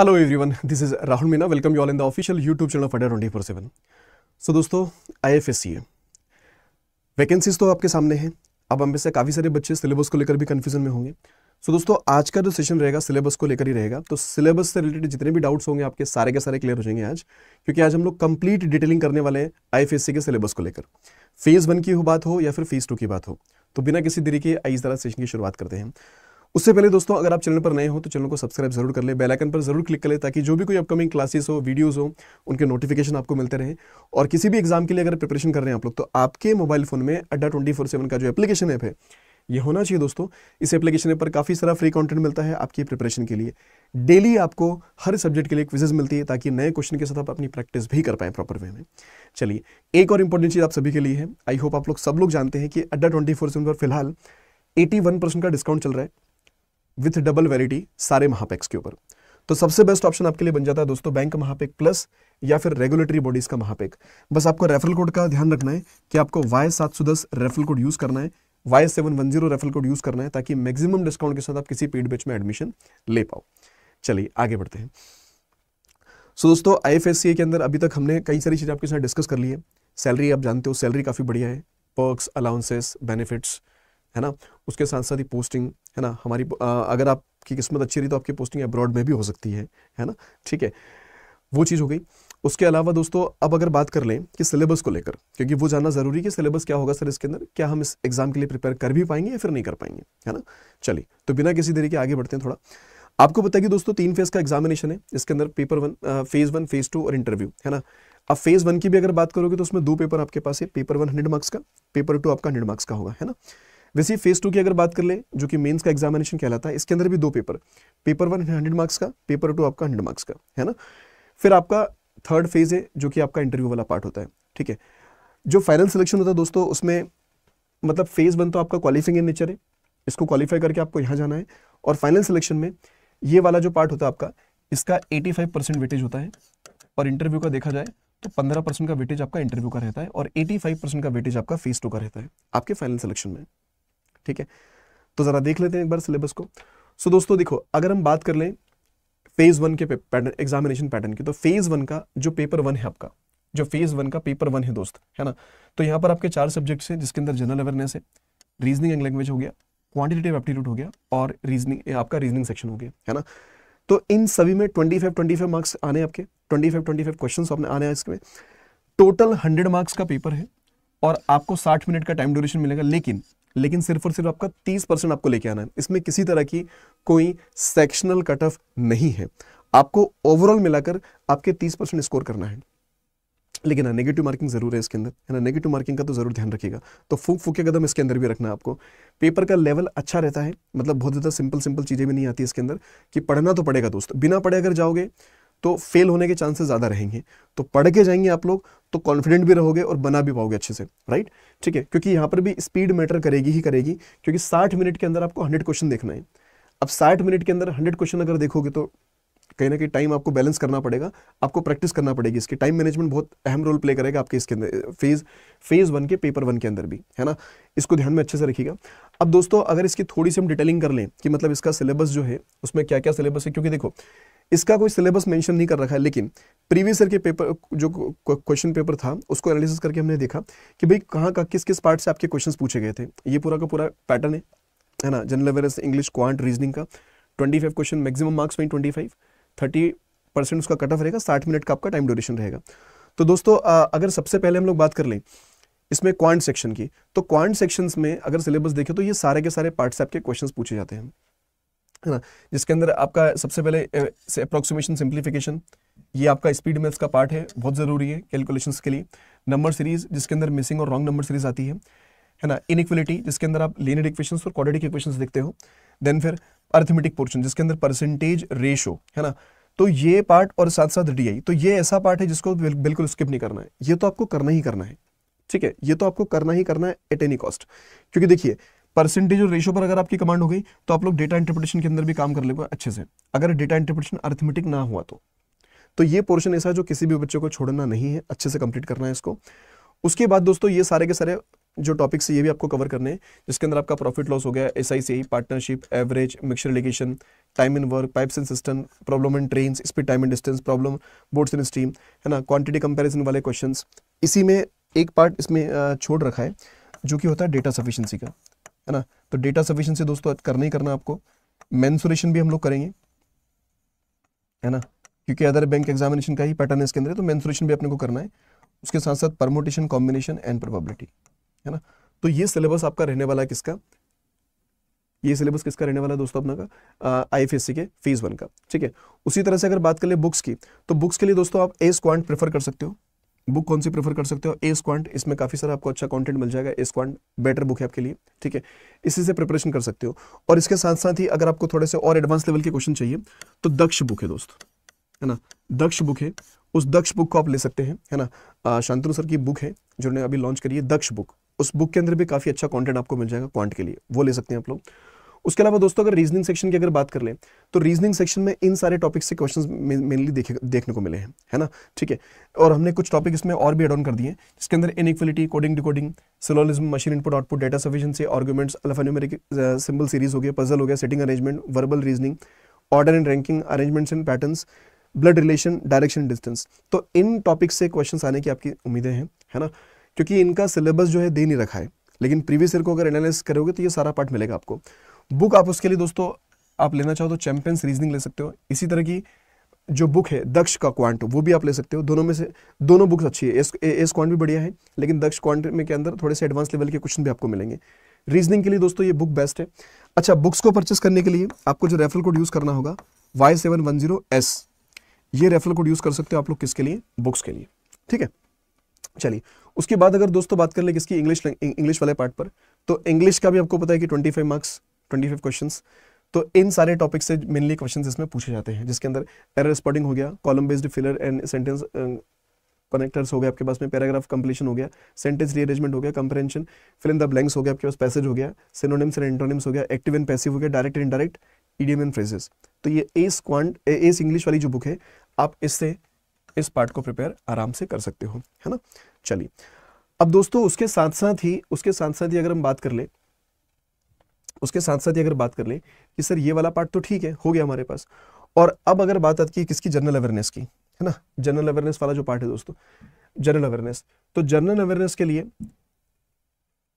Hello everyone this is Rahul Meena welcome you all in the official YouTube channel of twenty four seven so दोस्तों I F S C vacancies तो आपके सामने हैं अब हम से काफ़ी सारे बच्चे सिलेबस को लेकर भी कन्फ्यूजन में होंगे सो so, दोस्तों आज का जो सेशन रहेगा सिलेबस को लेकर ही रहेगा तो सिलेबस से रिलेटेड जितने भी डाउट्स होंगे आपके सारे के सारे क्लियर हो जाएंगे आज क्योंकि आज हम लोग कंप्लीट डिटेलिंग करने वाले हैं आई के सिलेबस को लेकर फेज़ वन की हो बात हो या फिर फेज़ टू की बात हो तो बिना किसी देरी के इस तरह सेशन की शुरुआत करते हैं उससे पहले दोस्तों अगर आप चैनल पर नए हो तो चैनल को सब्सक्राइब जरूर कर ले बेल आइकन पर जरूर क्लिक कर ले ताकि जो भी कोई अपकमिंग क्लासेस हो वीडियोस हो उनके नोटिफिकेशन आपको मिलते रहे और किसी भी एग्जाम के लिए अगर प्रिपरेशन कर रहे हैं आप लोग तो आपके मोबाइल फोन में अड्डा ट्वेंटी फोर सेवन का जो एप्लीकेशन ऐप है ये होना चाहिए दोस्तों इस एप्लीकेशन पर काफ़ी सारा फ्री कॉन्टेंट मिलता है आपकी प्रिपरेशन के लिए डेली आपको हर सब्जेक्ट के लिए क्विजेज मिलती है ताकि नए क्वेश्चन के साथ आप अपनी प्रैक्टिस भी कर पाए प्रॉपर वे में चलिए एक और इंपॉर्टेंट चीज़ आप सभी के लिए है आई होप आप लोग सब लोग जानते हैं कि अड्डा ट्वेंटी फोर सेवन पर फिलहाल एटी वन परसेंट का डिस्काउंट चल रहा है विथ डबल वैलिटी सारे महापैक्स के ऊपर तो सबसे बेस्ट ऑप्शन आपके लिए बन जाता है दोस्तों बैंक का महापैक प्लस या फिर रेगुलेटरी बॉडीज का महापैक बस आपको रेफरल कोड का ध्यान रखना है कि आपको वाई सात सौ दस रेफरल कोड यूज़ करना है Y seven one zero referral code use करना है ताकि मैक्सिमम डिस्काउंट के साथ आप किसी पेड बेच में एडमिशन ले पाओ चलिए आगे बढ़ते हैं सो so, दोस्तों आई के अंदर अभी तक हमने कई सारी चीज़ें आपके साथ डिस्कस कर ली है सैलरी आप जानते हो सैलरी काफ़ी बढ़िया है पर्क्स अलाउंसेस बेनिफिट्स है ना उसके साथ साथ ही पोस्टिंग है ना हमारी आ, अगर आपकी किस्मत अच्छी रही तो आपकी पोस्टिंग अब्रॉड में भी हो सकती है है ना ठीक है वो चीज़ हो गई उसके अलावा दोस्तों अब अगर बात कर लें कि सिलेबस को लेकर क्योंकि वो जानना ज़रूरी कि सिलेबस क्या होगा सर इसके अंदर क्या हम इस एग्ज़ाम के लिए प्रिपेयर कर भी पाएंगे या फिर नहीं कर पाएंगे है ना चलिए तो बिना किसी देरी के आगे बढ़ते हैं थोड़ा आपको पता है कि दोस्तों तीन फेज़ का एग्जामिनेशन है इसके अंदर paper one phase one phase two और इंटरव्यू है ना अब फेज़ वन की भी अगर बात करोगे तो उसमें दो पेपर आपके पास है पेपर वन हंड्रेड मार्क्स का पेपर टू आपका हंड्रेड मार्क्स का होगा है ना वैसे फेज टू की अगर बात कर ले जो कि मेंस का एग्जामिनेशन कहलाता है इसके अंदर भी दो paper paper one hundred marks का पेपर टू आपका हंड्रेड मार्क्स का है ना फिर आपका थर्ड फेज है जो कि आपका इंटरव्यू वाला पार्ट होता है ठीक है जो फाइनल सिलेक्शन होता है दोस्तों उसमें मतलब फेज वन तो आपका क्वालिफाइंग इन नेचर है इसको क्वालिफाई करके आपको यहाँ जाना है और फाइनल सिलेक्शन में ये वाला जो पार्ट होता है आपका इसका फाइव परसेंट वेटेज होता है और इंटरव्यू का देखा जाए तो 15 परसेंट का वेटेज आपका इंटरव्यू का रहता है और 85 परसेंट का वेटेज आपका फेस टू का रहता है आपके फाइनल सिलेक्शन में ठीक है तो ज़रा देख लेते हैं एक बार सिलेबस को सो दोस्तों देखो अगर हम बात कर लें फेज़ वन के पैटर्न एग्जामिनेशन पैटर्न की तो फेज़ वन का जो पेपर वन है आपका जो फेज़ वन का पेपर वन है दोस्त है ना तो यहाँ पर आपके चार सब्जेक्ट्स हैं जिसके अंदर जनरल अवेयरनेस है रीजनिंग एंड लैंग्वेज हो गया क्वांटिटेटिव एप्टीट्यूड हो गया और रीजनिंग आपका रीजनिंग सेक्शन हो गया है ना तो इन सभी में twenty five twenty five marks आने आपके twenty five twenty five question आपने आने हैं इसमें टोटल हंड्रेड मार्क्स का पेपर है और आपको साठ मिनट का टाइम ड्यूरेशन मिलेगा लेकिन लेकिन सिर्फ और सिर्फ आपका तीस परसेंट आपको लेके आना है इसमें किसी तरह की कोई सेक्शनल कट ऑफ नहीं है आपको ओवरऑल मिलाकर आपके तीस परसेंट स्कोर करना है लेकिन हाँ नेगेटिव मार्किंग जरूर है इसके अंदर है ना नेगेटिव मार्किंग का तो जरूर ध्यान रखिएगा तो फूक फूके कदम इसके अंदर भी रखना आपको पेपर का लेवल अच्छा रहता है मतलब बहुत ज़्यादा सिंपल सिंपल चीज़ें भी नहीं आती इसके अंदर कि पढ़ना तो पड़ेगा दोस्तों बिना पढ़े अगर जाओगे तो फेल होने के चांसेस ज़्यादा रहेंगे तो पढ़ के जाएंगे आप लोग तो कॉन्फिडेंट भी रहोगे और बना भी पाओगे अच्छे से राइट ठीक है क्योंकि यहां पर भी स्पीड मैटर करेगी ही करेगी क्योंकि साठ मिनट के अंदर आपको हंड्रेड क्वेश्चन देखना है अब साठ मिनट के अंदर हंड्रेड क्वेश्चन अगर देखोगे तो कहीं ना कहीं टाइम आपको बैलेंस करना पड़ेगा आपको प्रैक्टिस करना पड़ेगी इसके टाइम मैनेजमेंट बहुत अहम रोल प्ले करेगा आपके इसके अंदर फेज फेज वन के पेपर वन के अंदर भी है ना इसको ध्यान में अच्छे से रखिएगा अब दोस्तों अगर इसकी थोड़ी सी हम डिटेलिंग कर लें कि मतलब इसका सिलेबस जो है उसमें क्या क्या सिलेबस है क्योंकि देखो इसका कोई सिलेबस मेंशन नहीं कर रखा है लेकिन प्रीवियस ईयर के पेपर जो क्वेश्चन पेपर था उसको एनालिसिस करके हमने देखा कि भाई कहाँ का किस किस पार्ट से आपके क्वेश्चन पूछे गए थे ये पूरा का पूरा पैटर्न है है ना general awareness English quant reasoning का twenty five question maximum marks में ट्वेंटी फाइव थर्टी परसेंट उसका कट ऑफ रहेगा साठ मिनट का आपका टाइम ड्यूरेशन रहेगा तो दोस्तों अगर सबसे पहले हम लोग बात कर लें इसमें क्वांट सेक्शन की तो क्वांट सेक्शन में अगर सिलेबस देखें तो ये सारे के सारे पार्ट से आपके क्वेश्चन पूछे जाते हैं है ना जिसके अंदर आपका सबसे पहले अप्रोक्सीमेशन सिंप्लीफिकेशन ये आपका स्पीड मेथ्स का पार्ट है बहुत ज़रूरी है कैलकुलेशंस के लिए नंबर सीरीज जिसके अंदर मिसिंग और रॉन्ग नंबर सीरीज आती है है ना इनइक्वलिटी जिसके अंदर आप लेनेड इक्वेशंस और क्वाड्रेटिक इक्वेशंस देखते हो देन फिर अर्थमेटिक पोर्शन जिसके अंदर परसेंटेज रेशो है ना तो ये पार्ट और साथ साथ डी तो ये ऐसा पार्ट है जिसको बिल्कुल स्किप नहीं करना है ये तो आपको करना ही करना है ठीक है ये तो आपको करना ही करना है एट एनी कॉस्ट क्योंकि देखिए परसेंटेज और रेशो पर अगर आपकी कमांड हो गई तो आप लोग डेटा इंटरप्रिटेशन के अंदर भी काम कर लेगा अच्छे से अगर डेटा इंटरप्रिटेशन अर्थमेटिक ना हुआ तो तो ये पोर्शन ऐसा है जो किसी भी बच्चे को छोड़ना नहीं है अच्छे से कंप्लीट करना है इसको उसके बाद दोस्तों ये सारे के सारे जो टॉपिक्स ये भी आपको कवर करने हैं जिसके अंदर आपका प्रॉफिट लॉस हो गया S I C partnership average mixture alligation time in work pipes and cistern problem in train speed time and distance problem boats in stream है ना क्वांटिटी कंपैरिजन वाले क्वेश्चन इसी में एक पार्ट इसमें छोड़ रखा है जो कि होता है डेटा सफिशेंसी का है ना तो डेटा सफिशेंसी दोस्तों करना ही करना आपको मैंसुरेशन भी हम लोग करेंगे है ना क्योंकि अदर बैंक एग्जामिनेशन का ही पैटर्न है इसके अंदर तो मैंसुरेशन भी अपने को करना है उसके साथ साथ परमोटेशन कॉम्बिनेशन एंड प्रोबेबिलिटी है ना तो ये सिलेबस आपका रहने वाला है किसका ये सिलेबस किसका रहने वाला है दोस्तों अपना का आई के फेज वन का ठीक है उसी तरह से अगर बात कर ले बुक्स की तो बुक्स के लिए दोस्तों आप एस क्वांट प्रेफर कर सकते हो बुक कौन सी प्रेफर कर सकते हो ए स्क्वांट इसमें काफ़ी सारा आपको अच्छा कंटेंट मिल जाएगा ए स्क्वांट बेटर बुक है आपके लिए ठीक है इसी से प्रिपरेशन कर सकते हो और इसके साथ साथ ही अगर आपको थोड़े से और एडवांस लेवल के क्वेश्चन चाहिए तो दक्ष बुक है दोस्त है ना दक्ष बुक है उस दक्ष बुक को आप ले सकते हैं है ना शांतनु सर की बुक है जिन्होंने अभी लॉन्च करी है दक्ष बुक उस बुक के अंदर भी काफ़ी अच्छा कॉन्टेंट आपको मिल जाएगा क्वांट के लिए वो ले सकते हैं आप लोग उसके अलावा दोस्तों अगर रीजनिंग सेक्शन की अगर बात कर लें तो रीजनिंग सेक्शन में इन सारे टॉपिक्स से क्वेश्चन मेनली देखे देखने को मिले हैं है ना ठीक है और हमने कुछ टॉपिक इसमें और भी एड ऑन कर दिए जिसके अंदर inequality coding decoding syllogism machine input output data sufficiency arguments alphanumeric symbol series हो गया पजल हो गया seating arrangement verbal reasoning order and ranking arrangements and patterns blood relation direction distance तो इन टॉपिक से क्वेश्चन आने की आपकी उम्मीदें हैं है ना क्योंकि इनका सिलेबस जो है दे नहीं रखा है लेकिन प्रीवियस ईयर को अगर एनालिस करोगे तो ये सारा पार्ट मिलेगा आपको बुक आप उसके लिए दोस्तों आप लेना चाहो तो चैंपियंस रीजनिंग ले सकते हो इसी तरह की जो बुक है दक्ष का क्वांट वो भी आप ले सकते हो दोनों में से दोनों बुक्स अच्छी है एस क्वांट भी बढ़िया है लेकिन दक्ष क्वांट में के अंदर थोड़े से एडवांस लेवल के क्वेश्चन भी आपको मिलेंगे रीजनिंग के लिए दोस्तों ये बुक बेस्ट है अच्छा बुक्स को परचेस करने के लिए आपको जो रेफरल कोड यूज़ करना होगा Y seven one zero S ये रेफरल कोड यूज़ कर सकते हो आप लोग किसके लिए बुक्स के लिए ठीक है चलिए उसके बाद अगर दोस्तों बात कर ले किसकी इंग्लिश इंग्लिश वाले पार्ट पर तो इंग्लिश का भी आपको पता है कि twenty five marks twenty five question तो इन सारे टॉपिक से मेनली क्वेश्चन इसमें पूछे जाते हैं जिसके अंदर एरर स्पॉटिंग हो गया column based filler and sentence connectors हो गए आपके पास में पैराग्राफ कंप्लीशन हो गया सेंटेंस रीअरेंजमेंट हो गया comprehension fill in the blanks हो गया आपके पास पैसेज हो गया सिनोनिम्स एंड एंटोनिम्स हो गया एक्टिव एंड पैसिव हो गया direct and direct idiom and phrases तो ये एस क्वांट एस इंग्लिश वाली जो बुक है आप इससे इस पार्ट को प्रिपेयर आराम से कर सकते हो है ना चलिए अब दोस्तों उसके साथ साथ ही उसके साथ साथ ही अगर हम बात कर ले उसके साथ साथ ही अगर बात कर ले कि सर ये वाला पार्ट तो ठीक है हो गया हमारे पास और अब अगर बात आती है किसकी जनरल अवेयरनेस की है ना जनरल अवेयरनेस वाला जो पार्ट है दोस्तों जनरल अवेयरनेस तो जनरल अवेयरनेस के लिए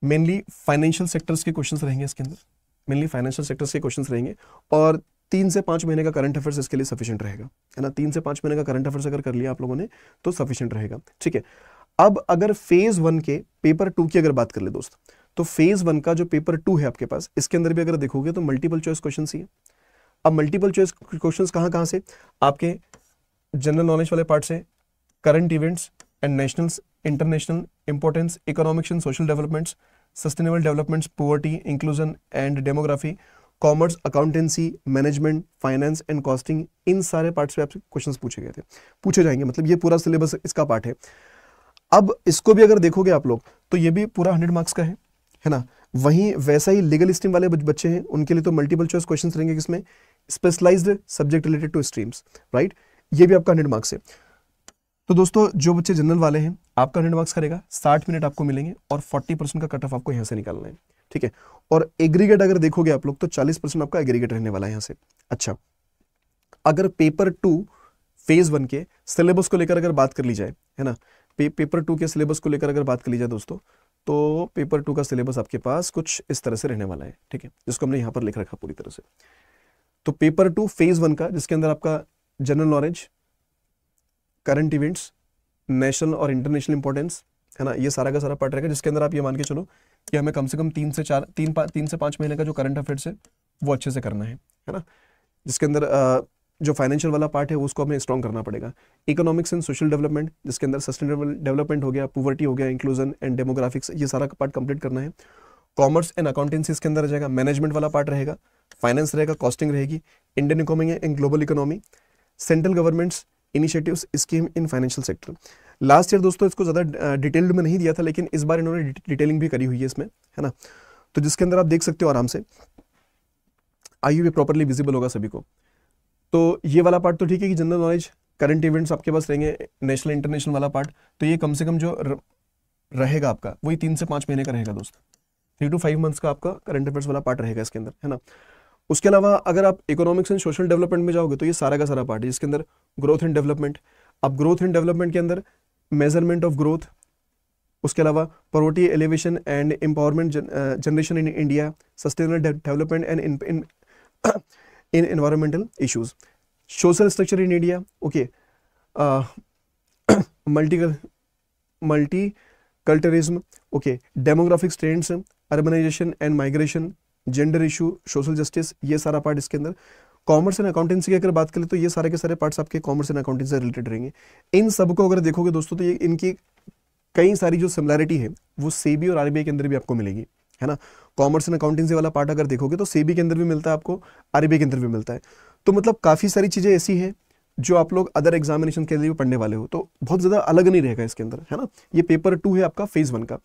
मेनली फाइनेंशियल सेक्टर्स के क्वेश्चन रहेंगे इसके अंदर मेनली फाइनेंशियल सेक्टर्स के क्वेश्चन रहेंगे और तीन से पांच महीने का करंट अफेयर्स इसके लिए सफिशियंट रहेगा है ना तीन से पांच महीने का करंट अफेयर्स अगर कर लिया आप लोगों ने तो सफिशियंट रहेगा ठीक है अब अगर फेज वन के पेपर टू की अगर बात कर ले दोस्त तो फेज वन का जो पेपर टू है आपके पास इसके अंदर भी अगर देखोगे तो मल्टीपल चॉइस क्वेश्चन ही है अब मल्टीपल चॉइस क्वेश्चन कहाँ कहाँ से आपके जनरल नॉलेज वाले पार्ट से current events and national international importance economics and social developments sustainable developments poverty inclusion and demography commerce accountancy management finance and costing इन सारे पार्ट्स पे आपसे क्वेश्चंस पूछे गए थे पूछे जाएंगे मतलब ये पूरा सिलेबस इसका पार्ट है अब इसको भी अगर देखोगे आप लोग तो ये भी पूरा हंड्रेड मार्क्स का है है ना वहीं वैसा ही लीगल स्ट्रीम वाले बच्चे हैं उनके लिए तो मल्टीपल चॉइस क्वेश्चन रहेंगे किसमें specialised subject related to streams right ये भी आपका हंड्रेड मार्क्स है तो दोस्तों जो बच्चे जनरल वाले हैं आपका हंड्रेड मार्क्स करेगा साठ मिनट आपको मिलेंगे और फोर्टी परसेंट का कट ऑफ आपको यहाँ से निकालना है ठीक है और एग्रीगेट अगर देखोगे आप लोग तो चालीस परसेंट आपका एग्रीगेट रहने वाला है यहाँ से अच्छा अगर पेपर टू फेज वन के सिलेबस को लेकर अगर बात कर ली जाए है ना पे, पेपर टू के सिलेबस को लेकर अगर बात कर ली जाए दोस्तों तो पेपर टू का सिलेबस आपके पास कुछ इस तरह से रहने वाला है ठीक है जिसको हमने यहाँ पर लिख रखा पूरी तरह से तो पेपर टू फेज वन का जिसके अंदर आपका general knowledge current events national और इंटरनेशनल इंपॉर्टेंस है ना ये सारा का सारा पार्ट रहेगा जिसके अंदर आप ये मान के चलो कि हमें कम से कम तीन से चार तीन पा, तीन से पाँच महीने का जो करंट अफेयर्स है वो अच्छे से करना है है ना जिसके अंदर जो फाइनेंशियल वाला पार्ट है उसको हमें स्ट्रॉन्ग करना पड़ेगा इकोनॉमिक्स एंड सोशल डेवलपमेंट जिसके अंदर सस्टेनेबल डेवलपमेंट हो गया पुवर्टी हो गया इंक्लूजन एंड डेमोग्राफिक्स ये सारा पार्ट कंप्लीट करना है कॉमर्स एंड अकाउंटेंसी इसके अंदर रहेगा जाएगा मैनेजमेंट वाला पार्ट रहेगा फाइनेंस रहेगा कॉस्टिंग रहेगी Indian economy and global economy central governments initiatives scheme in financial sector last year दोस्तों इसको ज़्यादा डिटेल्ड में नहीं दिया था लेकिन इस बार इन्होंने डिटेलिंग भी करी हुई है इसमें है ना तो जिसके अंदर आप देख सकते हो आराम से आई यू भी प्रॉपरली विजिबल होगा सभी को तो ये वाला पार्ट तो ठीक है कि जनरल नॉलेज करंट इवेंट्स आपके पास रहेंगे नेशनल इंटरनेशनल वाला पार्ट तो ये कम से कम जो रहेगा आपका वही तीन से पाँच महीने का रहेगा दोस्त थ्री टू फाइव मंथ्स का आपका करंट अफेयर्स वाला पार्ट रहेगा इसके अंदर है ना उसके अलावा अगर आप इकोनॉमिक्स एंड सोशल डेवलपमेंट में जाओगे तो ये सारा का सारा पार्ट है जिसके अंदर ग्रोथ एंड डेवलपमेंट अब ग्रोथ एंड डेवलपमेंट के अंदर मेजरमेंट ऑफ ग्रोथ उसके अलावा poverty alleviation and empowerment generation in India sustainable development and in environmental issues. Social structure in India, okay, uh, multi multiculturalism, okay, demographic trends, urbanization and migration, gender issue social justice ये सारा part इसके अंदर commerce and accountancy की अगर बात करें तो ये सारे के सारे पार्ट्स आपके कॉमर्स एंड अकाउंटेंसी से रिलेटेड रहेंगे इन सबको अगर देखोगे दोस्तों तो ये इनकी कई सारी जो सिमिलैरिटी है वो सेबी और आरबीआई के अंदर भी आपको मिलेगी है ना कॉमर्स एंड अकाउंटिंग से वाला पार्ट अगर देखोगे तो सेबी के अंदर भी मिलता है आपको अरबी e के अंदर भी मिलता है तो मतलब काफ़ी सारी चीज़ें ऐसी हैं जो आप लोग अदर एग्जामिनेशन के लिए भी पढ़ने वाले हो तो बहुत ज़्यादा अलग नहीं रहेगा इसके अंदर है ना ये पेपर टू है आपका फेज़ वन का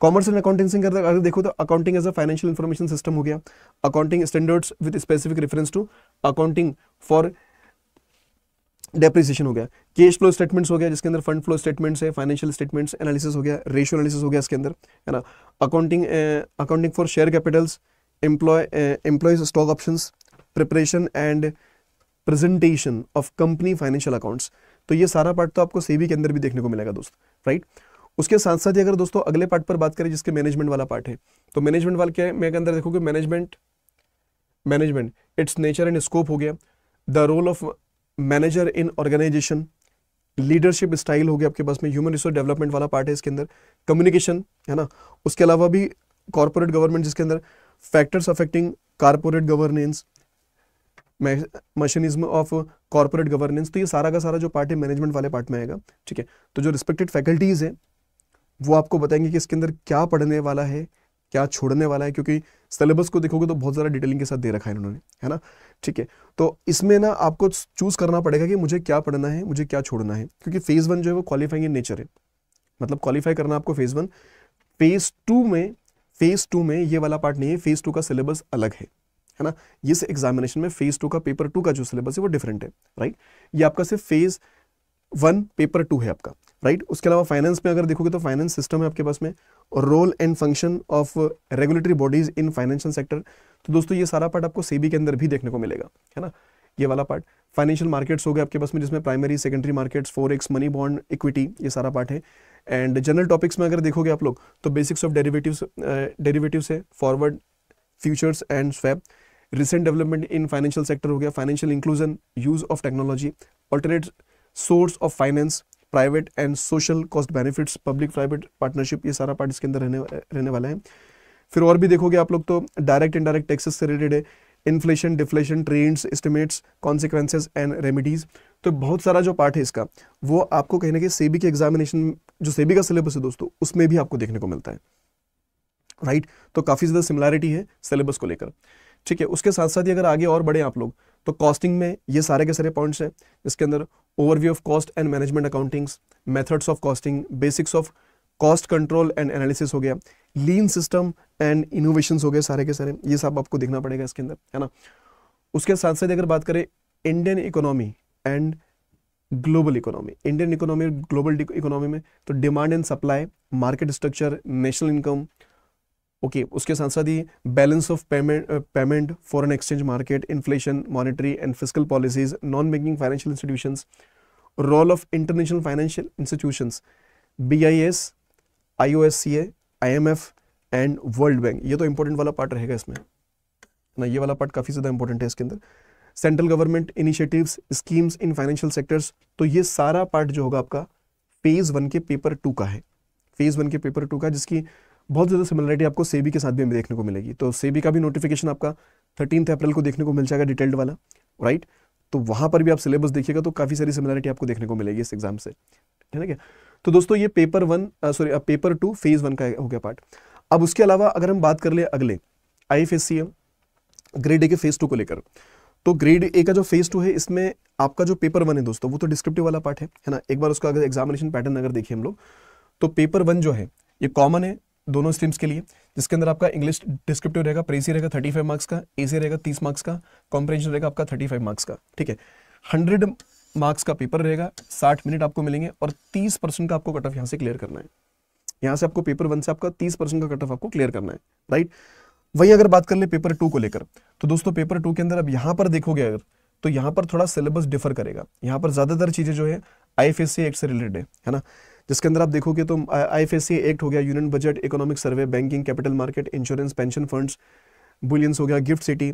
कॉमर्स एंड अकाउंटिंग से अगर देखो तो accounting as a financial information system हो गया accounting standards with specific reference to accounting for depreciation हो गया कैश फ्लो स्टेटमेंट्स हो गया जिसके अंदर फंड फ्लो स्टेटमेंट्स है फाइनेंशियल स्टेटमेंट्स एनालिसिस हो गया रेशियो एनालिसिस हो गया इसके अंदर है ना accounting accounting for share capitals employ employees stock option preparation and presentation of company financial accounts तो ये सारा पार्ट तो आपको सेवी के अंदर भी देखने को मिलेगा दोस्त राइट उसके साथ साथ ही अगर दोस्तों अगले पार्ट पर बात करें जिसके मैनेजमेंट वाला पार्ट है तो मैनेजमेंट वाले क्या है मैं के अंदर देखोगे management management its nature and scope हो गया the role of manager in organisation leadership style हो गया आपके पास में ह्यूमन रिसोर्स डेवलपमेंट वाला पार्ट है इसके अंदर कम्युनिकेशन है ना उसके अलावा भी कॉरपोरेट गवर्नमेंट जिसके अंदर factors affecting corporate governance mechanism of corporate governance तो ये सारा का सारा जो पार्ट है मैनेजमेंट वाले पार्ट में आएगा ठीक है तो जो रिस्पेक्टेड फैकल्टीज़ है वो आपको बताएंगे कि इसके अंदर क्या पढ़ने वाला है क्या छोड़ने वाला है क्योंकि सिलेबस को देखोगे तो बहुत ज़्यादा डिटेलिंग के साथ दे रखा है इन्होंने है ना ठीक है तो इसमें ना आपको चूज़ करना पड़ेगा कि मुझे क्या पढ़ना है मुझे क्या छोड़ना है क्योंकि फेज़ वन जो है वो क्वालिफाइंग इन नेचर है मतलब क्वालिफाई करना आपको फेज़ वन फेज़ टू में फेज़ टू में ये वाला पार्ट नहीं है फेज़ टू का सिलेबस अलग है है ना ये एग्जामिनेशन में फेज़ टू का पेपर टू का जो सिलेबस है वो डिफरेंट है राइट ये आपका सिर्फ फेज़ वन पेपर टू है आपका राइट उसके अलावा फाइनेंस में अगर देखोगे तो फाइनेंस सिस्टम है आपके पास में और role and function of regulatory bodies in financial sector तो दोस्तों ये सारा पार्ट आपको सेबी के अंदर भी देखने को मिलेगा है ना ये वाला पार्ट फाइनेंशियल मार्केट्स हो गए आपके पास में जिसमें primary secondary markets forex money bond equity ये सारा पार्ट है एंड जनरल टॉपिक्स में अगर देखोगे आप लोग तो बेसिक्स ऑफ डेरिवेटिव्स डेरिवेटिव्स है forward futures and swap recent development in financial sector हो गया financial inclusion use of technology alternate source of finance private and social cost benefits public private partnership ये सारा पार्ट इसके अंदर रहने रहने वाला है फिर और भी देखोगे आप लोग तो डायरेक्ट इनडायरेक्ट टैक्सेस से रिलेटेड है inflation deflation trends estimates consequences and remedies तो बहुत सारा जो पार्ट है इसका वो आपको कहने के सेबी के एग्जामिनेशन जो सेबी का सिलेबस है दोस्तों उसमें भी आपको देखने को मिलता है राइट right? तो काफ़ी ज़्यादा सिमिलैरिटी है सिलेबस को लेकर ठीक है उसके साथ साथ ही अगर आगे और बढ़े आप लोग तो कॉस्टिंग में ये सारे के सारे पॉइंट्स हैं इसके अंदर overview of cost and management accountings methods of costing basics of cost control and analysis हो गया लीन सिस्टम एंड इनोवेशन हो गए सारे के सारे ये सब आपको देखना पड़ेगा इसके अंदर है ना उसके साथ साथ अगर बात करें Indian economy and global economy Indian economy global economy में तो demand and supply market structure national income okay okay, उसके साथ साथ ही balance of payment payment foreign exchange market inflation monetary and fiscal policies non banking financial institutions role of international financial institutions B I S S C A I M F and World Bank ये तो important वाला part रहेगा इसमें ना ये वाला part काफ़ी ज़्यादा इंपॉर्टेंट है इसके अंदर central government initiatives schemes in financial sectors तो ये सारा पार्ट जो होगा आपका फेज़ वन के पेपर टू का है फेज़ वन के पेपर टू का जिसकी बहुत ज़्यादा सिमिलरिटी आपको सेबी के साथ भी देखने को मिलेगी तो सेबी का भी नोटिफिकेशन आपका थर्टीनथ अप्रैल को देखने को मिल जाएगा डिटेल्ड वाला राइट तो वहाँ पर भी आप सिलेबस देखिएगा तो काफ़ी सारी सिमिलरिटी आपको देखने को मिलेगी इस एग्जाम से है ना क्या तो दोस्तों ये paper one sorry paper two phase one का हो गया पार्ट अब उसके अलावा अगर हम बात कर ले अगले I F S C M grade A के फेज़ टू को लेकर तो ग्रेड ए का जो फेज़ टू है इसमें आपका जो पेपर वन है दोस्तों वो तो डिस्क्रिप्टिव वाला पार्ट है है ना एक बार उसका अगर एग्जामिनेशन पैटर्न अगर देखिए हम लोग तो पेपर वन जो है ये कॉमन है दोनों स्ट्रीम्स के लिए जिसके अंदर आपका इंग्लिश डिस्क्रिप्टिव रहेगा प्रेसी रहेगा थर्टी फाइव मार्क्स का ए रहेगा तीस मार्क्स का कॉम्प्रेंशन रहेगा आपका थर्टी फाइव मार्क्स का ठीक है हंड्रेड मार्क्स का पेपर रहेगा साठ मिनट आपको मिलेंगे और तीस परसेंट का आपको कट ऑफ यहाँ से क्लियर करना है यहाँ से आपको पेपर वन से आपका तीस परसेंट का कट ऑफ आपको क्लियर करना है राइट वही अगर बात कर ले पेपर टू को लेकर तो दोस्तों पेपर टू के अंदर अब यहाँ पर देखोगे अगर तो यहाँ पर थोड़ा सिलेबस डिफर करेगा यहाँ पर ज़्यादातर चीज़ें जो है आई एफ एस से रिलेटेड है ना जिसके अंदर आप देखोगे तो आई एक्ट हो गया union budget economic survey banking capital market insurance pension funds bullions हो गया GIFT City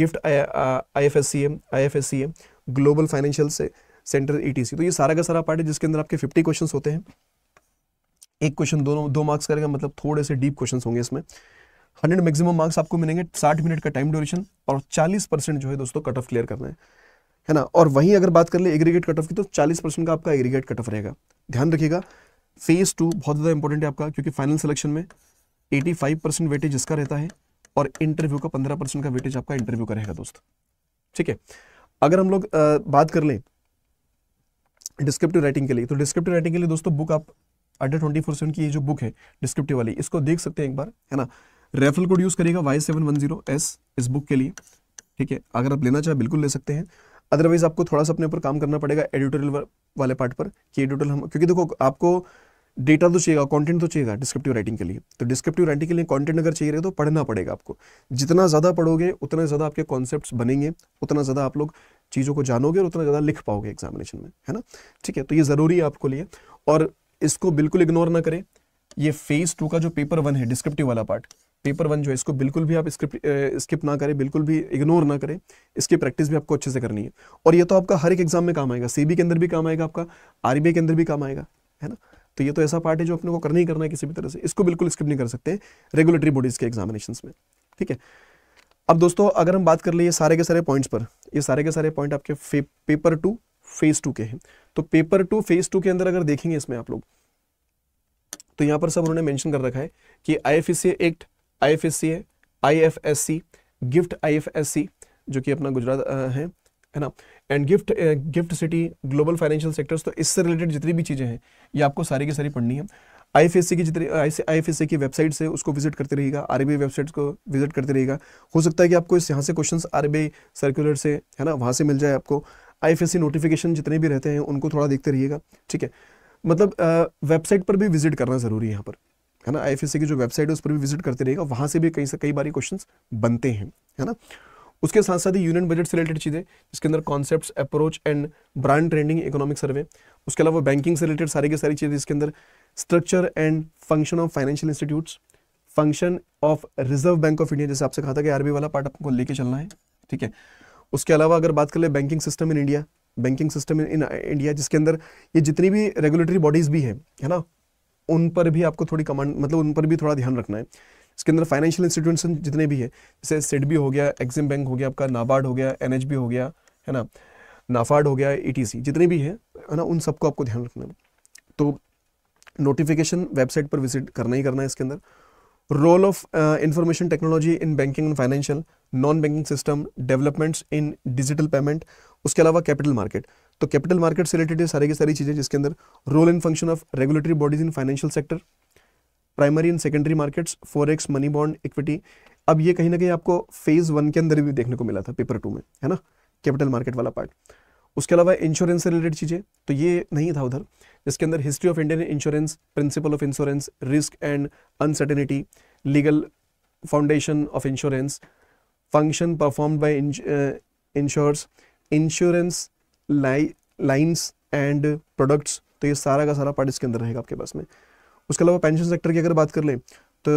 GIFT I F S C I F S C global financial centre ई तो ये सारा का सारा पार्ट है जिसके अंदर आपके फिफ्टी क्वेश्चन होते हैं एक क्वेश्चन दोनों दो मार्क्स करेगा मतलब थोड़े से डीप क्वेश्चन होंगे इसमें हंड्रेड मैक्सिमम मार्क्स आपको मिलेंगे साठ मिनट का टाइम ड्यूरेशन और चालीस परसेंट जो है दोस्तों कट ऑफ क्लियर करना है है ना और वहीं अगर बात कर ले एग्रीगेट कट ऑफ की तो 40 परसेंट का आपका एग्रीगेट कट ऑफ रहेगा ध्यान रखिएगा फेज टू बहुत ज़्यादा इंपॉर्टेंट है आपका क्योंकि फाइनल सिलेक्शन में 85 परसेंट वेटेज इसका रहता है और इंटरव्यू का 15 परसेंट का वेटेज आपका इंटरव्यू का रहेगा दोस्त ठीक है अगर हम लोग बात कर लें डिस्क्रिप्टिव राइटिंग के लिए तो डिस्क्रिप्टिव राइटिंग के लिए दोस्तों बुक आप अंडर ट्वेंटी फोर की ये जो बुक है डिस्क्रिप्टिव वाली इसको देख सकते हैं एक बार है ना रेफरल कोड यूज़ करिएगा वाई इस बुक के लिए ठीक है अगर आप लेना चाहे बिल्कुल ले सकते हैं अदरवाइज आपको थोड़ा सा अपने ऊपर काम करना पड़ेगा एडिटोरियल वाले पार्ट पर कि एडिटोरियल हम क्योंकि देखो आपको डेटा तो चाहिएगा कंटेंट तो चाहिएगा डिस्क्रिप्टिव राइटिंग के लिए तो डिस्क्रिप्टिव राइटिंग के लिए कंटेंट अगर चाहिए तो पढ़ना पड़ेगा आपको जितना ज़्यादा पढ़ोगे उतना ज़्यादा आपके कॉन्सेप्ट बनेंगे उतना ज़्यादा आप लोग चीज़ों को जानोगे और उतना ज़्यादा लिख पाओगे एग्जामिनेशन में है ना ठीक है तो ये ज़रूरी है आपको लिए और इसको बिल्कुल इग्नोर ना करें ये फेज़ टू का जो पेपर वन है डिस्क्रिप्टिव वाला पार्ट पेपर वन जो है इसको बिल्कुल भी आप स्क्रिप्ट स्किप ना करें बिल्कुल भी इग्नोर ना करें इसकी प्रैक्टिस भी आपको अच्छे से करनी है और ये तो आपका हर एक एग्जाम में काम आएगा सी के अंदर भी काम आएगा आपका आर के अंदर भी काम आएगा है ना तो ये तो ऐसा पार्ट है जो अपने को करना ही करना है किसी भी तरह से इसको बिल्कुल स्किप नहीं कर सकते रेगुलेटरी बॉडीज़ के एग्जामिनेशन में ठीक है अब दोस्तों अगर हम बात कर लिए सारे के सारे पॉइंट्स पर ये सारे के सारे पॉइंट आपके पेपर टू फेज टू के हैं तो पेपर टू फेज टू के अंदर अगर देखेंगे इसमें आप लोग तो यहाँ पर सब उन्होंने मेंशन कर रखा है कि I act I F S C है I F S C GIFT I F S C जो कि अपना गुजरात है है ना and GIFT GIFT City global financial sectors तो इससे रिलेटेड जितनी भी चीज़ें हैं ये आपको सारी की सारी पढ़नी है आई की जितनी आई एफ की वेबसाइट से उसको विजिट करते रहेगा आर वेबसाइट को विजिट करते रहेगा हो सकता है कि आपको इस यहाँ से क्वेश्चन आर सर्कुलर से है ना वहाँ से मिल जाए आपको आई नोटिफिकेशन जितने भी रहते हैं उनको थोड़ा देखते रहिएगा ठीक है मतलब वेबसाइट पर भी विजिट करना ज़रूरी है यहाँ पर है ना आई की जो वेबसाइट है उस पर भी विजिट करते रहेगा वहाँ से भी कई से कई बार क्वेश्चन बनते हैं है ना उसके साथ साथ ही यूनियन बजट से रिलेटेड चीज़ें जिसके अंदर concept approach and brand trending economic survey उसके अलावा बैंकिंग से रिलेटेड सारी की सारी चीज़ें जिसके अंदर structure and function of financial institutes function of Reserve bank of India जैसे आपसे कहा था कि आरबी वाला पार्ट आपको लेके चलना है ठीक है उसके अलावा अगर बात कर ले banking system in India banking system in India जिसके अंदर ये जितनी भी रेगुलेटरी बॉडीज़ भी है है ना उन पर भी आपको थोड़ी कमांड मतलब उन पर भी थोड़ा ध्यान रखना है इसके अंदर फाइनेंशियल इंस्टीट्यूशन जितने भी है जैसे सेट भी हो गया एक्जिम बैंक हो गया आपका नाबार्ड हो गया एन हो गया है ना नाफार्ड हो गया ई जितने भी है ना उन सबको आपको ध्यान रखना है तो नोटिफिकेशन वेबसाइट पर विजिट करना ही करना है इसके अंदर role of information technology in banking and financial non banking system developments in digital payment उसके अलावा कैपिटल मार्केट तो कैपिटल मार्केट से रिलेटेड है सारी की सारी चीज़ें जिसके अंदर role and function of regulatory bodies in financial sector primary and secondary markets forex money bond equity अब ये कहीं ना कहीं आपको फेज वन के अंदर भी देखने को मिला था पेपर टू में है ना कैपिटल मार्केट वाला पार्ट उसके अलावा इंश्योरेंस से रिलेटेड चीज़ें तो ये नहीं था उधर जिसके अंदर history of Indian insurance principle of insurance risk and uncertainty legal foundation of insurance function perform by insurers insurance lines and products तो ये सारा का सारा पार्ट इसके अंदर रहेगा आपके पास में उसके अलावा पेंशन सेक्टर की अगर बात कर लें तो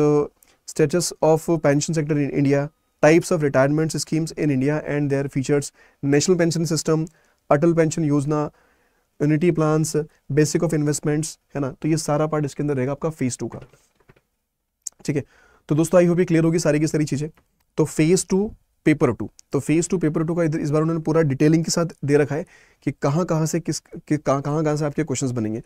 status of pension sector in India types of retirement schemes in India and their features national pension system Atal pension Yojana unity plans basic of investments है ना तो ये सारा पार्ट इसके अंदर रहेगा आपका फेज टू का ठीक है तो दोस्तों आई होप ये क्लियर होगी सारी की सारी चीज़ें तो फेज टू पेपर टू तो फेज़ टू पेपर टू का इधर इस बार उन्होंने पूरा डिटेलिंग के साथ दे रखा है कि कहाँ कहाँ से किस कि, कहाँ कहाँ कहाँ से आपके क्वेश्चन बनेंगे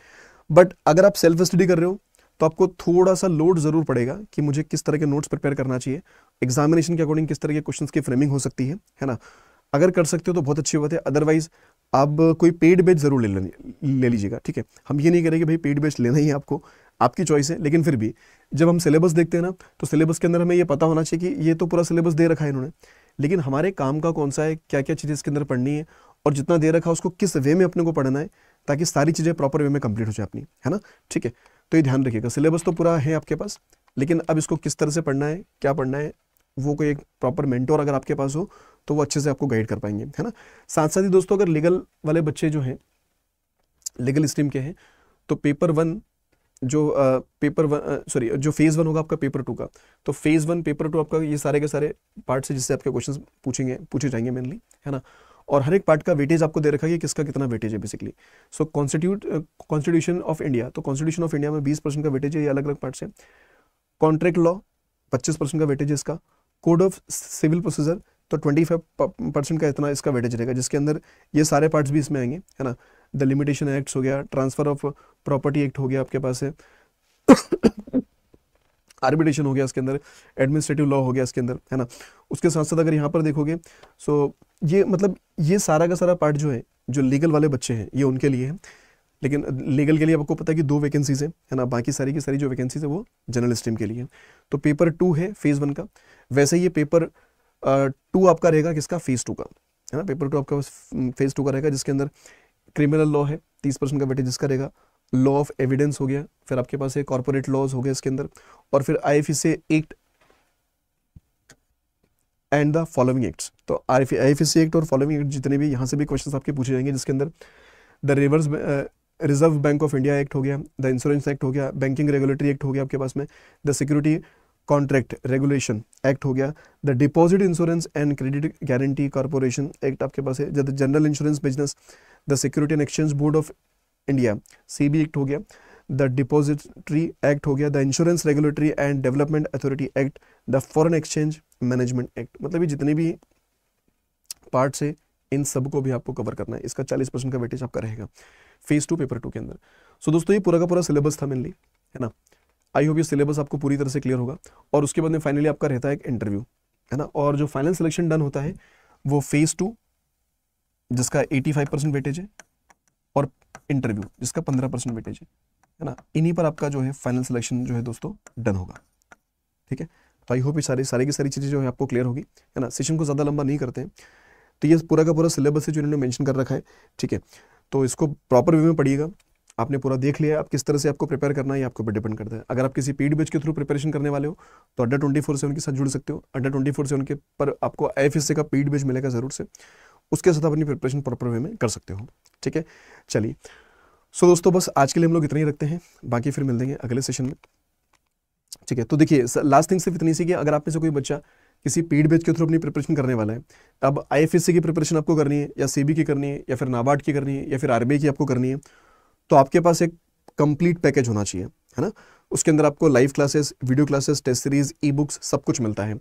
बट अगर आप सेल्फ स्टडी कर रहे हो तो आपको थोड़ा सा लोड ज़रूर पड़ेगा कि मुझे किस तरह के नोट्स प्रिपेयर करना चाहिए एग्जामिनेशन के अकॉर्डिंग किस तरह के क्वेश्चन की फ्रेमिंग हो सकती है है ना अगर कर सकते हो तो बहुत अच्छी बात है अदरवाइज आप कोई पेड बैच ज़रूर ले ले लीजिएगा ठीक है हम ये नहीं करेंगे भाई पेड बेच लेना ही है आपको आपकी चॉइस है लेकिन फिर भी जब हम सिलेबस देखते हैं ना तो सिलेबस के अंदर हमें ये पता होना चाहिए कि ये तो पूरा सिलेबस दे रखा है इन्होंने लेकिन हमारे काम का कौन सा है क्या क्या चीज़ें इसके अंदर पढ़नी है और जितना दे रखा उसको किस वे में अपने को पढ़ना है ताकि सारी चीज़ें प्रॉपर वे में कंप्लीट हो जाए अपनी है ना ठीक है तो ये ध्यान रखिएगा सिलेबस तो पूरा है आपके पास लेकिन अब इसको किस तरह से पढ़ना है क्या पढ़ना है वो कोई एक प्रॉपर मेंटोर अगर आपके पास हो तो वो अच्छे से आपको गाइड कर पाएंगे है ना साथ साथ ही दोस्तों अगर लीगल वाले बच्चे जो हैं लीगल स्ट्रीम के हैं तो पेपर वन जो पेपर वन सॉरी जो फेज़ वन होगा आपका पेपर टू का तो फेज़ वन पेपर टू आपका ये सारे के सारे पार्ट है जिससे आपके क्वेश्चन पूछेंगे पूछे जाएंगे मेनली है ना और हर एक पार्ट का वेटेज आपको दे रखा है कि किसका कितना वेटेज है basically so constitute constitution of India तो कॉन्स्टिट्यूशन ऑफ इंडिया में बीस परसेंट का वेटेज है ये अलग अलग पार्ट से कॉन्ट्रैक्ट लॉ पच्चीस परसेंट का वेटेज है इसका कोड ऑफ सिविल प्रोसीजर तो ट्वेंटी फाइव परसेंट का इतना इसका वेटेज रहेगा जिसके अंदर ये सारे पार्ट्स भी इसमें आएंगे है ना द लिमिटेशन एक्ट हो गया ट्रांसफर ऑफ प्रॉपर्टी एक्ट हो गया आपके पास है आर्बिटेशन हो गया इसके अंदर एडमिनिस्ट्रेटिव लॉ हो गया इसके अंदर है ना उसके साथ साथ अगर यहाँ पर देखोगे सो so, ये मतलब ये सारा का सारा पार्ट जो है जो लीगल वाले बच्चे हैं ये उनके लिए है लेकिन लीगल के लिए आपको पता है कि दो वैकेंसीज हैं है ना बाकी सारी की सारी जो वैकेंसीज है वो जनरल स्ट्रीम के लिए तो पेपर टू है फेज़ वन का वैसे ये पेपर टू uh, आपका रहेगा किसका फेज़ टू का है ना पेपर टू आपका फेज़ टू का रहेगा जिसके अंदर क्रिमिनल लॉ है तीस परसेंट का वेटेजेस करेगा लॉ ऑफ एविडेंस हो गया फिर आपके पास है कॉर्पोरेट लॉज हो गए इसके अंदर और फिर I F C act and the following acts तो आई एफ सी एक्ट और फॉलोइंग एक्ट जितने भी यहाँ से भी क्वेश्चन आपके पूछे जाएंगे जिसके अंदर the reverse reserve bank of India act हो गया द इंश्योरेंस एक्ट हो गया बैंकिंग रेगुलेटरी एक्ट हो गया आपके पास में the security contract regulation act हो गया the deposit insurance and credit guarantee corporation act आपके पास है the general insurance business the security and exchange board of India C act हो गया द डिपॉजिटरी एक्ट हो गया the insurance regulatory and development authority act the foreign exchange management act मतलब ये जितने भी पार्ट्स है इन सब को भी आपको कवर करना है इसका 40 परसेंट का वेटेज आपका रहेगा फेज टू पेपर टू के अंदर सो so, दोस्तों ये पूरा का पूरा सिलेबस था मेनली है ना आई होप ये सिलेबस आपको पूरी तरह से क्लियर होगा और उसके बाद में फाइनली आपका रहता है एक इंटरव्यू है ना और जो फाइनल सिलेक्शन डन होता है वो फेज टू जिसका 85 परसेंट वेटेज है और इंटरव्यू जिसका 15 परसेंट वेटेज है है ना इन्हीं पर आपका जो है फाइनल सिलेक्शन जो है दोस्तों डन होगा ठीक है तो आई होप ये सारी सारी की सारी चीज़ें जो है आपको क्लियर होगी है ना सेशन को ज़्यादा लंबा नहीं करते हैं तो ये पूरा का पूरा सिलेबस है जो इन्होंने मैंशन कर रखा है ठीक है तो इसको प्रॉपर वे में पढ़िएगा आपने पूरा देख लिया आप किस तरह से आपको प्रिपेयर करना है आपको पर डिपेंड करता है अगर आप किसी पीड बेच के थ्रू प्रिपरेशन करने वाले हो तो अंडर ट्वेंटी फोर सेवन के साथ जुड़ सकते हो अंडर ट्वेंटी फोर सेवन के पर आपको एफ एस का पीड बेच मिलेगा ज़रूर से उसके साथ अपनी प्रिपरेशन प्रॉपर वे में कर सकते हो ठीक है चलिए सो दोस्तों बस आज के लिए हम लोग इतना ही रखते हैं बाकी फिर मिल देंगे अगले सेशन में ठीक है तो देखिए लास्ट थिंग सिर्फ इतनी सी कि अगर आप में से कोई बच्चा किसी पीड बेच के थ्रू अपनी प्रिपरेशन करने वाला है अब आई की प्रिपरेशन आपको करनी है या सी की करनी है या फिर नाबार्ड की करनी है या फिर आरबीआई की आपको करनी है तो आपके पास एक कंप्लीट पैकेज होना चाहिए है ना उसके अंदर आपको live classes video classes test series e books सब कुछ मिलता है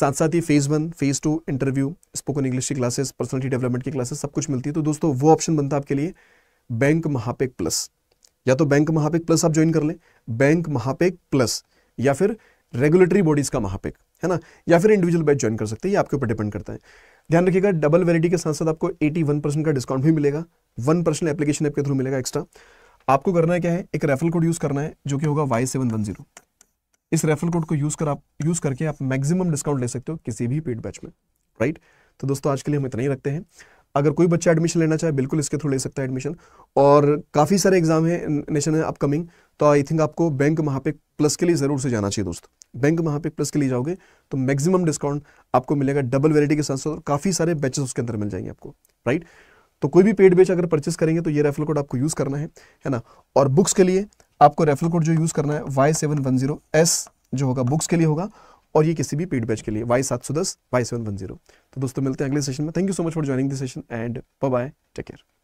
साथ साथ ही phase one phase two interview spoken English की क्लासेस पर्सनलिटी डेवलपमेंट की क्लासेस सब कुछ मिलती है तो दोस्तों वो ऑप्शन बनता है आपके लिए बैंक महापेक प्लस या तो बैंक महापेक प्लस आप ज्वाइन कर लें बैंक महापेक प्लस या फिर रेगुलेटरी बॉडीज का महापेक है ना या फिर इंडिविजुअल बैच ज्वाइन कर सकते हैं ये आपके ऊपर डिपेंड करता है ध्यान रखिएगा डबल वैलिटी के साथ साथ आपको 81 परसेंट का डिस्काउंट भी मिलेगा वन पर्सन एप्लीकेशन ऐप के थ्रू मिलेगा एक्स्ट्रा आपको करना है क्या है एक रेफरल कोड यूज़ करना है जो कि होगा वाई सेवन वन जीरो इस रेफरल कोड को यूज़ कर आप यूज़ करके आप मैक्सिमम डिस्काउंट ले सकते हो किसी भी पेड बैच में राइट तो दोस्तों आज के लिए हम इतना ही रखते हैं अगर कोई बच्चा एडमिशन लेना चाहे बिल्कुल इसके थ्रू ले सकता है एडमिशन और काफ़ी सारे एग्जाम है नेशनल अपकमिंग तो आई थिंक आपको बैंक महापिक प्लस के लिए ज़रूर से जाना चाहिए दोस्तों बैंक महापिक प्लस के लिए जाओगे तो मैक्सिमम डिस्काउंट आपको मिलेगा डबल वेराइटी के साथ साथ और काफ़ी सारे बैचेस उसके अंदर मिल जाएंगे आपको राइट तो कोई भी पेड बैच अगर परचेस करेंगे तो ये रेफरल कोड आपको यूज़ करना है है ना और बुक्स के लिए आपको रेफरल कोड जो यूज़ करना है Y seven one zero S जो होगा बुक्स के लिए होगा और ये किसी भी पेड बैच के लिए वाई सात सौ दस वाई सेवन वन जीरो तो दोस्तों मिलते हैं अगले सेशन में thank you so much for joining this session and bye take care